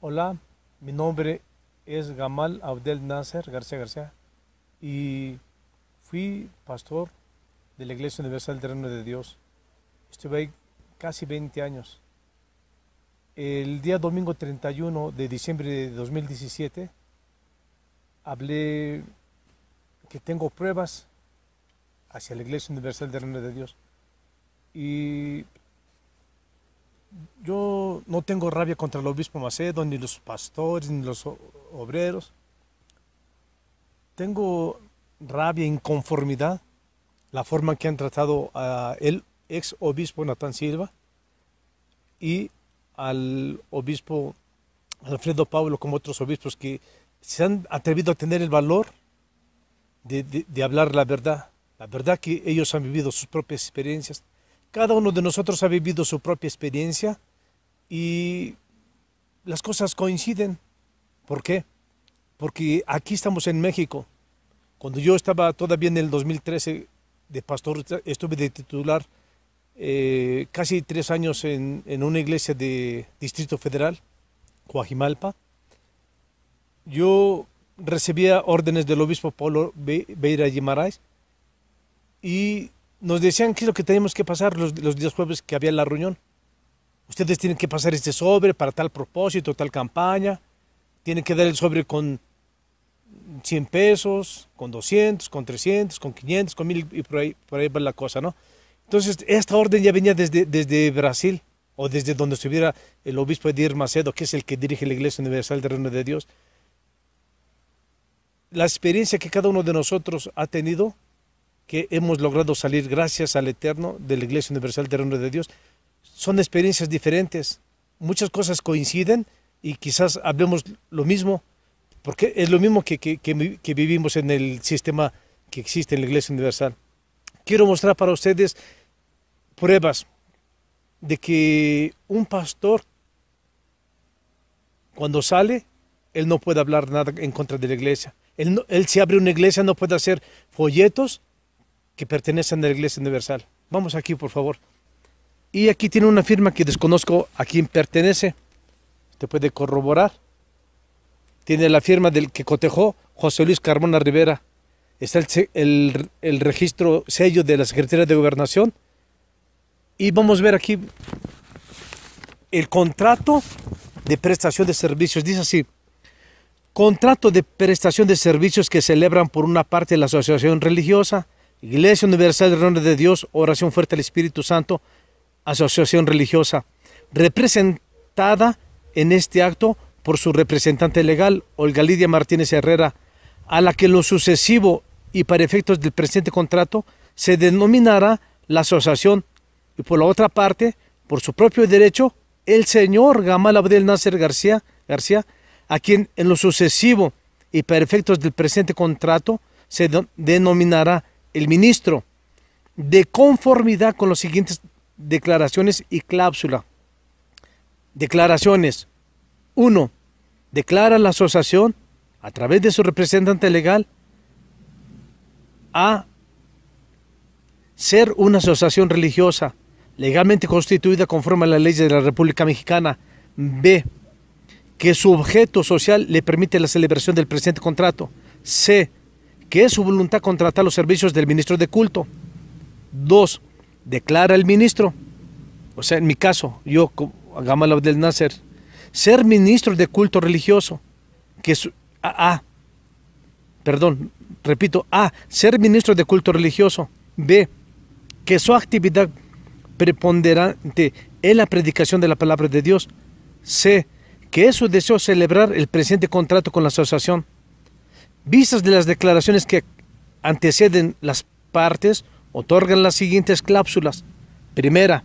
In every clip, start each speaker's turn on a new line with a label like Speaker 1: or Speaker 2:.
Speaker 1: Hola, mi nombre es Gamal Abdel Nasser García García y fui pastor de la Iglesia Universal del Reino de Dios. Estuve ahí casi 20 años. El día domingo 31 de diciembre de 2017 hablé que tengo pruebas hacia la Iglesia Universal del Reino de Dios y yo no tengo rabia contra el obispo Macedo, ni los pastores, ni los obreros. Tengo rabia, inconformidad, la forma que han tratado a el ex obispo Natán Silva y al obispo Alfredo Pablo, como otros obispos que se han atrevido a tener el valor de hablar la verdad, la verdad que ellos han vivido, sus propias experiencias, cada uno de nosotros ha vivido su propia experiencia y las cosas coinciden. ¿Por qué? Porque aquí estamos en México. Cuando yo estaba todavía en el 2013 de pastor, estuve de titular eh, casi tres años en, una iglesia de Distrito Federal, Coajimalpa. Yo recibía órdenes del obispo Paulo Beira Guimarães y nos decían qué es lo que teníamos que pasar los, días jueves que había la reunión. Ustedes tienen que pasar este sobre para tal propósito, tal campaña. Tienen que dar el sobre con 100 pesos, con 200, con 300, con 500, con 1000 y por ahí, por va la cosa, ¿no? Entonces, esta orden ya venía desde, desde Brasil o desde donde estuviera el obispo Edir Macedo, que es el que dirige la Iglesia Universal del Reino de Dios. La experiencia que cada uno de nosotros ha tenido que hemos logrado salir gracias al Eterno de la Iglesia Universal del Reino de Dios. Son experiencias diferentes, muchas cosas coinciden y quizás hablemos lo mismo, porque es lo mismo que, vivimos en el sistema que existe en la Iglesia Universal. Quiero mostrar para ustedes pruebas de que un pastor, cuando sale, él no puede hablar nada en contra de la iglesia. Él, él si abre una iglesia no puede hacer folletos que pertenecen a la Iglesia Universal. Vamos aquí, por favor. Y aquí tiene una firma que desconozco a quién pertenece. Te puede corroborar. Tiene la firma del que cotejó José Luis Carmona Rivera. Está el, el registro sello de la Secretaría de Gobernación. Y vamos a ver aquí el contrato de prestación de servicios. Dice así, contrato de prestación de servicios que celebran por una parte la asociación religiosa, Iglesia Universal del Reino de Dios, Oración Fuerte al Espíritu Santo, Asociación Religiosa, representada en este acto por su representante legal, Olga Lidia Martínez Herrera, a la que en lo sucesivo y para efectos del presente contrato se denominará la asociación y por la otra parte, por su propio derecho, el señor Gamal Abdel Nasser García, García a quien en lo sucesivo y para efectos del presente contrato se denominará el ministro de conformidad con las siguientes declaraciones y cláusula. Declaraciones. 1. Declara la asociación a través de su representante legal a ser una asociación religiosa legalmente constituida conforme a la ley de la República Mexicana. B. Que su objeto social le permite la celebración del presente contrato. C que es su voluntad contratar los servicios del ministro de culto. Dos, declara el ministro, o sea, en mi caso, yo, Gamal del Nasser, ser ministro de culto religioso, que es, ah, perdón, repito, A, ser ministro de culto religioso, B, que su actividad preponderante es la predicación de la palabra de Dios, C, que es su deseo celebrar el presente contrato con la asociación, vistas de las declaraciones que anteceden las partes, otorgan las siguientes cláusulas. Primera,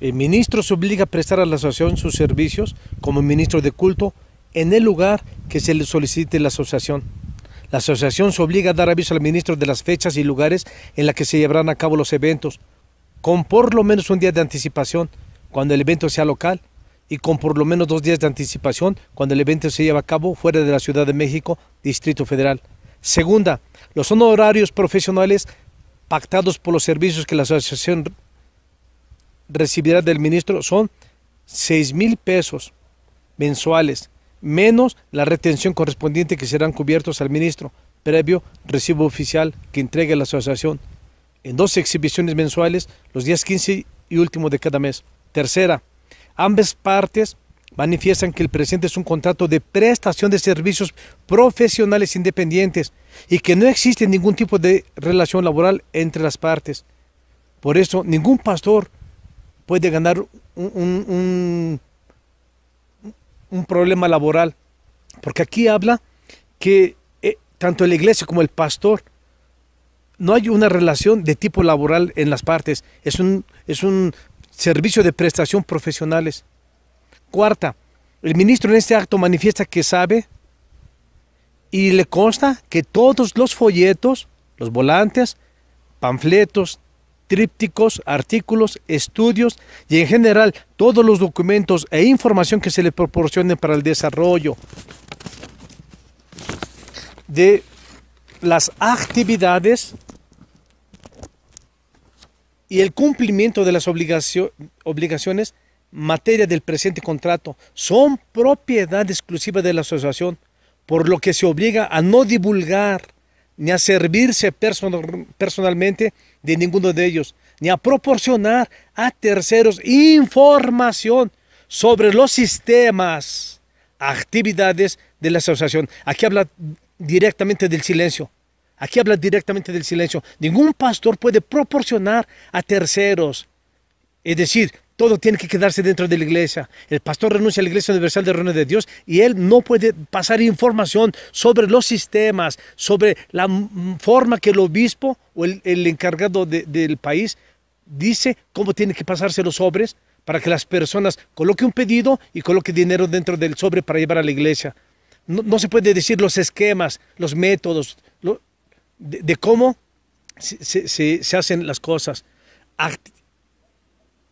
Speaker 1: el ministro se obliga a prestar a la asociación sus servicios como ministro de culto en el lugar que se le solicite la asociación. La asociación se obliga a dar aviso al ministro de las fechas y lugares en las que se llevarán a cabo los eventos, con por lo menos un día de anticipación, cuando el evento sea local y con por lo menos dos días de anticipación cuando el evento se lleva a cabo fuera de la Ciudad de México, Distrito Federal. Segunda, los honorarios profesionales pactados por los servicios que la asociación recibirá del ministro son 6 mil pesos mensuales, menos la retención correspondiente que serán cubiertos al ministro, previo recibo oficial que entregue la asociación, en dos exhibiciones mensuales los días 15 y último de cada mes. Tercera, Ambas partes manifiestan que el presente es un contrato de prestación de servicios profesionales independientes y que no existe ningún tipo de relación laboral entre las partes. Por eso ningún pastor puede ganar un, un, problema laboral, porque aquí habla que eh, tanto la iglesia como el pastor no hay una relación de tipo laboral en las partes, es un, es un Servicio de prestación profesionales. Cuarta, el ministro en este acto manifiesta que sabe y le consta que todos los folletos, los volantes, panfletos, trípticos, artículos, estudios y en general todos los documentos e información que se le proporcionen para el desarrollo de las actividades y el cumplimiento de las obligaciones materia del presente contrato son propiedad exclusiva de la asociación, por lo que se obliga a no divulgar ni a servirse personalmente de ninguno de ellos, ni a proporcionar a terceros información sobre los sistemas, actividades de la asociación. Aquí habla directamente del silencio. Aquí habla directamente del silencio. Ningún pastor puede proporcionar a terceros. Es decir, todo tiene que quedarse dentro de la iglesia. El pastor renuncia a la iglesia universal del reino de Dios y él no puede pasar información sobre los sistemas, sobre la forma que el obispo o el, encargado del país dice cómo tiene que pasarse los sobres para que las personas coloquen un pedido y coloquen dinero dentro del sobre para llevar a la iglesia. No, se puede decir los esquemas, los métodos, de, cómo se, hacen las cosas.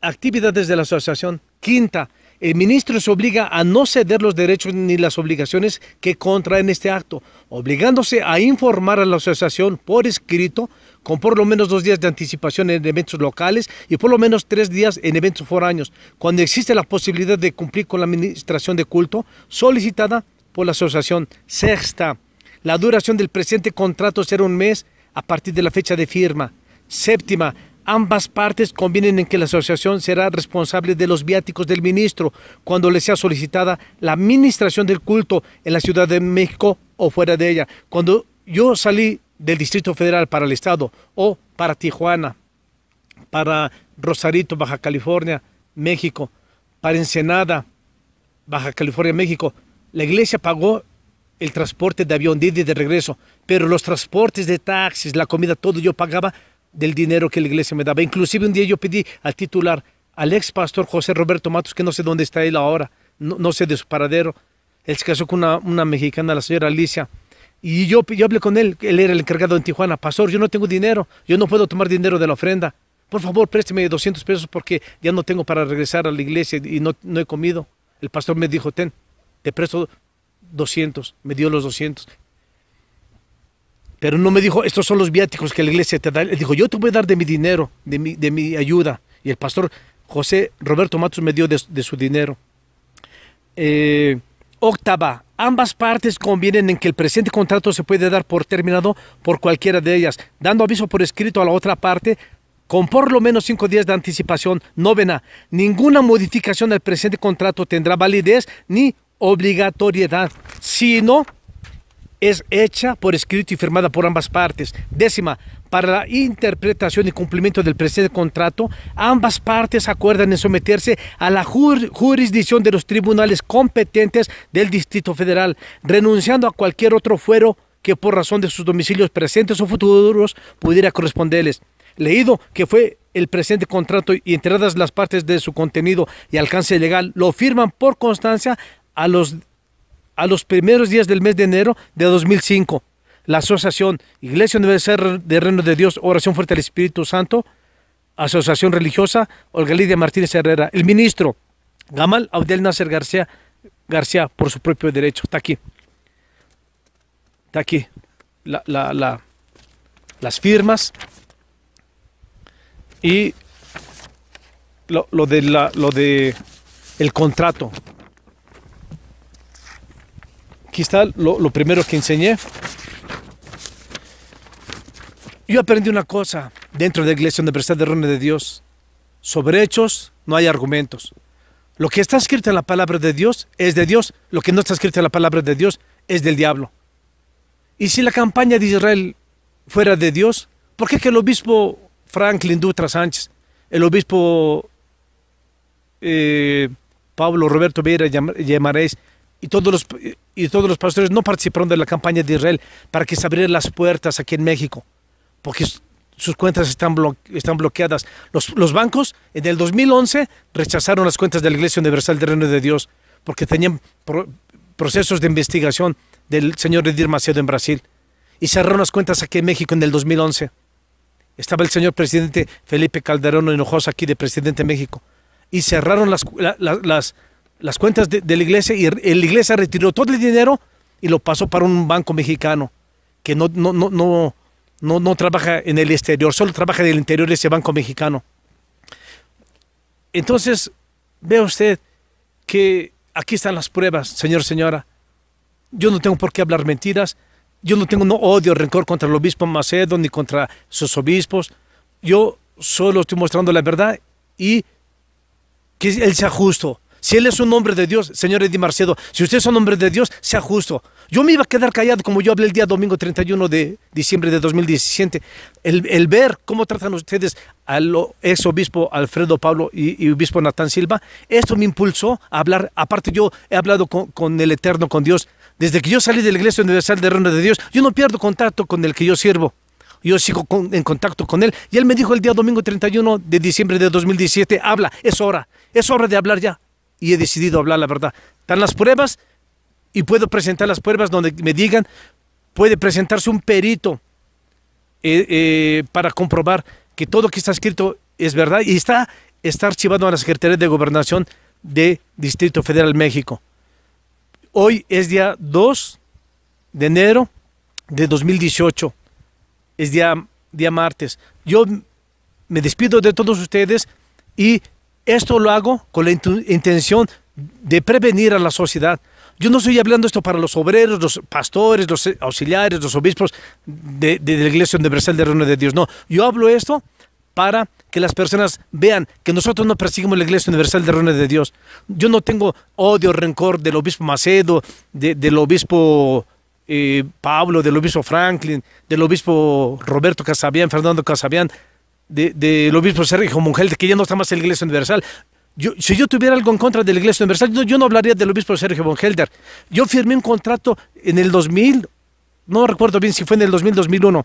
Speaker 1: actividades de la asociación. Quinta, el ministro se obliga a no ceder los derechos ni las obligaciones que contraen este acto, obligándose a informar a la asociación por escrito con por lo menos dos días de anticipación en eventos locales y por lo menos tres días en eventos foráneos, cuando existe la posibilidad de cumplir con la administración de culto solicitada por la asociación. Sexta, la duración del presente contrato será un mes a partir de la fecha de firma. Séptima, ambas partes convienen en que la asociación será responsable de los viáticos del ministro cuando le sea solicitada la administración del culto en la Ciudad de México o fuera de ella. Cuando yo salí del Distrito Federal para el Estado o para Tijuana, para Rosarito, Baja California, México, para Ensenada, Baja California, México, la iglesia pagó el transporte de avión de ida y de regreso, pero los transportes de taxis, la comida, todo yo pagaba del dinero que la iglesia me daba. Inclusive un día yo pedí al titular, al ex pastor José Roberto Matos, que no sé dónde está él ahora, no, sé de su paradero. Él se casó con una, mexicana, la señora Alicia. Y yo, yo hablé con él, él era el encargado en Tijuana. Pastor, yo no tengo dinero, yo no puedo tomar dinero de la ofrenda. Por favor, présteme 200 pesos porque ya no tengo para regresar a la iglesia y no, no he comido. El pastor me dijo, ten, te presto 200, me dio los 200. Pero no me dijo, estos son los viáticos que la iglesia te da. Le dijo, yo te voy a dar de mi dinero, de mi, de mi ayuda. Y el pastor José Roberto Matos me dio de, su dinero. Eh, octava, ambas partes convienen en que el presente contrato se puede dar por terminado por cualquiera de ellas, dando aviso por escrito a la otra parte con por lo menos cinco días de anticipación. Novena, ninguna modificación del presente contrato tendrá validez ni obligatoriedad, sino es hecha por escrito y firmada por ambas partes. Décima, para la interpretación y cumplimiento del presente contrato, ambas partes acuerdan en someterse a la jurisdicción de los tribunales competentes del Distrito Federal, renunciando a cualquier otro fuero que por razón de sus domicilios presentes o futuros pudiera corresponderles. Leído que fue el presente contrato y enteradas las partes de su contenido y alcance legal, lo firman por constancia a los, a los primeros días del mes de enero de 2005, la Asociación Iglesia Universal de Reino de Dios, Oración Fuerte al Espíritu Santo, Asociación Religiosa, Olga Lidia Martínez Herrera, el ministro Gamal Abdel Nasser García, García por su propio derecho, está aquí. Está aquí la, las firmas y lo, del de lo de el contrato Aquí está lo, primero que enseñé. Yo aprendí una cosa dentro de la Iglesia prestar de Reino de Dios. Sobre hechos no hay argumentos. Lo que está escrito en la palabra de Dios es de Dios. Lo que no está escrito en la palabra de Dios es del diablo. Y si la campaña de Israel fuera de Dios, ¿por qué que el obispo Franklin Dutra Sánchez, el obispo eh, Pablo Roberto Vieira Llamaréis, y todos los, y todos los pastores no participaron de la campaña de Israel para que se abrieran las puertas aquí en México, porque sus cuentas están, están bloqueadas. Los, los, bancos en el 2011 rechazaron las cuentas de la Iglesia Universal del Reino de Dios porque tenían procesos de investigación del señor Edir Macedo en Brasil y cerraron las cuentas aquí en México en el 2011. Estaba el señor presidente Felipe Calderón enojoso aquí de presidente de México y cerraron las, las, las cuentas de, la iglesia y la iglesia retiró todo el dinero y lo pasó para un banco mexicano que no, no, no, no, no, trabaja en el exterior, solo trabaja en el interior de ese banco mexicano. Entonces, vea usted que aquí están las pruebas, señor, señora. Yo no tengo por qué hablar mentiras. Yo no tengo no odio, rencor contra el obispo Macedo ni contra sus obispos. Yo solo estoy mostrando la verdad y que él sea justo. Si él es un hombre de Dios, señor Eddie Marcedo, si usted es un hombre de Dios, sea justo. Yo me iba a quedar callado como yo hablé el día domingo 31 de diciembre de 2017. El, ver cómo tratan ustedes al ex obispo Alfredo Pablo y, obispo Natán Silva, esto me impulsó a hablar. Aparte yo he hablado con, el Eterno, con Dios. Desde que yo salí de la Iglesia Universal del Reino de Dios, yo no pierdo contacto con el que yo sirvo yo sigo en contacto con él. Y él me dijo el día domingo 31 de diciembre de 2017, habla, es hora, es hora de hablar ya y he decidido hablar la verdad. Están las pruebas y puedo presentar las pruebas donde me digan, puede presentarse un perito eh, eh, para comprobar que todo lo que está escrito es verdad y está, está archivado a la Secretaría de Gobernación de Distrito Federal México. Hoy es día 2 de enero de 2018. Es día, día martes. Yo me despido de todos ustedes y esto lo hago con la intención de prevenir a la sociedad. Yo no estoy hablando esto para los obreros, los pastores, los auxiliares, los obispos de, la Iglesia Universal de Reino de Dios. No, yo hablo esto para que las personas vean que nosotros no perseguimos la Iglesia Universal de Reino de Dios. Yo no tengo odio, rencor del obispo Macedo, del obispo eh, Pablo, del obispo Franklin, del obispo Roberto Casabian, Fernando Casabian del de, obispo Sergio Helder, que ya no está más en la Iglesia Universal. Yo, si yo tuviera algo en contra de la Iglesia Universal, yo, no hablaría del obispo Sergio von Helder. Yo firmé un contrato en el 2000, no recuerdo bien si fue en el 2000-2001,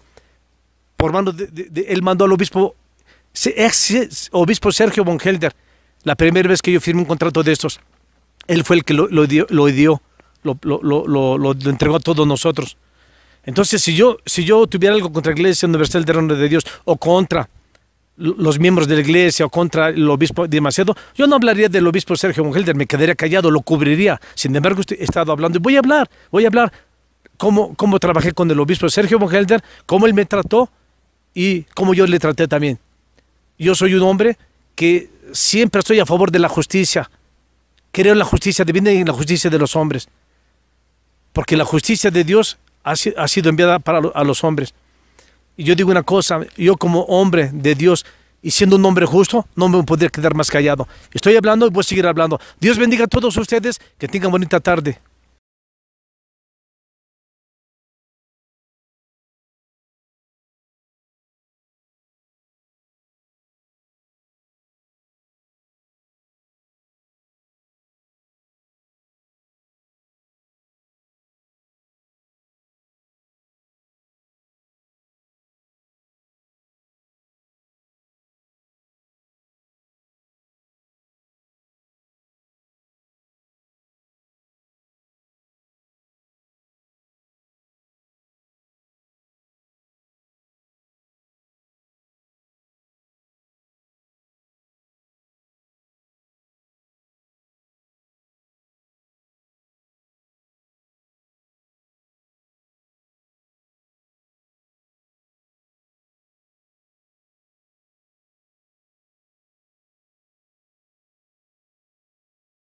Speaker 1: por mando de, él mandó al obispo, obispo Sergio von Helder, la primera vez que yo firmé un contrato de estos. Él fue el que lo, lo dio, lo, lo, entregó a todos nosotros. Entonces, si yo, si yo tuviera algo contra la Iglesia Universal del Reino de Dios o contra los miembros de la iglesia o contra el obispo de Macedo, yo no hablaría del obispo Sergio Mungelder, me quedaría callado, lo cubriría. Sin embargo, he estado hablando y voy a hablar, voy a hablar cómo, cómo trabajé con el obispo Sergio Mungelder, cómo él me trató y cómo yo le traté también. Yo soy un hombre que siempre estoy a favor de la justicia. Creo en la justicia divina y en la justicia de los hombres. Porque la justicia de Dios ha, sido enviada para a los hombres. Y yo digo una cosa, yo como hombre de Dios y siendo un hombre justo, no me a poder quedar más callado. Estoy hablando y voy a seguir hablando. Dios bendiga a todos ustedes, que tengan bonita tarde.